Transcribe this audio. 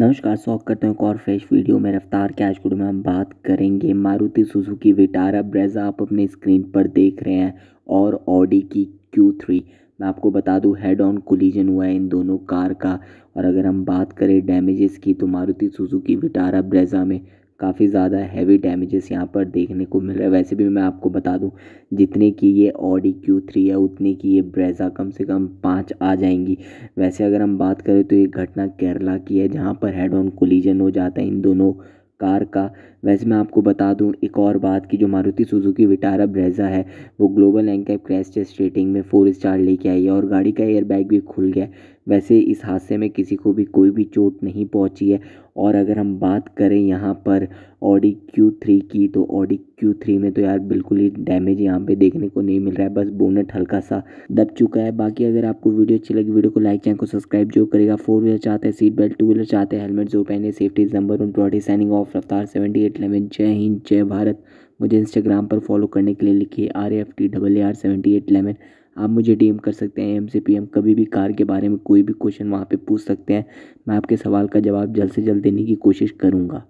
नमस्कार स्वागत करते हैं एक और फ्रेश वीडियो में रफ्तार के आज वीडियो में हम बात करेंगे मारुति सुजुकी विटारा ब्रेजा आप अपने स्क्रीन पर देख रहे हैं और ऑडी की क्यू थ्री मैं आपको बता दूं हेड ऑन कोलिजन हुआ है इन दोनों कार का और अगर हम बात करें डैमेजेस की तो मारुति सुजुकी विटारा ब्रेजा में काफ़ी ज़्यादा हैवी डैमेजेस यहाँ पर देखने को मिल रहा है वैसे भी मैं आपको बता दूँ जितने की ये ऑडी क्यू थ्री है उतने की ये ब्रेजा कम से कम पाँच आ जाएंगी वैसे अगर हम बात करें तो ये घटना केरला की है जहाँ पर हेड ऑन कोलिजन हो जाता है इन दोनों कार का वैसे मैं आपको बता दूं एक और बात कि जो मारुति सुजुकी विटारा ब्रेजा है वो global NCAP crash test rating में फोर स्टार लेके आई है और गाड़ी का एयरबैग भी खुल गया वैसे इस हादसे में किसी को भी कोई भी चोट नहीं पहुंची है और अगर हम बात करें यहाँ पर ऑडी क्यू थ्री की तो ऑडी क्यू थ्री में तो यार बिल्कुल ही डैमेज यहाँ पे देखने को नहीं मिल रहा है बस बोनेट हल्का सा दब चुका है बाकी अगर आपको वीडियो अच्छी लगी वीडियो को लाइक चैनल को सब्सक्राइब जो करेगा फोर व्हीलर चाहते हैं सीट बेल्ट टू व्हीलर चाहते हैं हेलमेट जो पहने safety number one proudly signing off Raftaar seventy eight eleven जय हिंद जय भारत मुझे इंस्टाग्राम पर फॉलो करने के लिए लिखिए R F T double A R seventy eight eleven आप मुझे डी कर सकते हैं एम से पी एम कभी भी कार के बारे में कोई भी क्वेश्चन वहाँ पर पूछ सकते हैं मैं आपके सवाल का जवाब जल्द से जल्द देने की कोशिश करूँगा